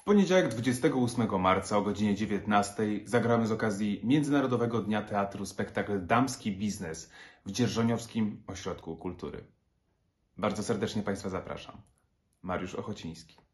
W poniedziałek 28 marca o godzinie 19 zagramy z okazji Międzynarodowego Dnia Teatru spektakl Damski Biznes w Dzierżoniowskim Ośrodku Kultury. Bardzo serdecznie Państwa zapraszam. Mariusz Ochociński.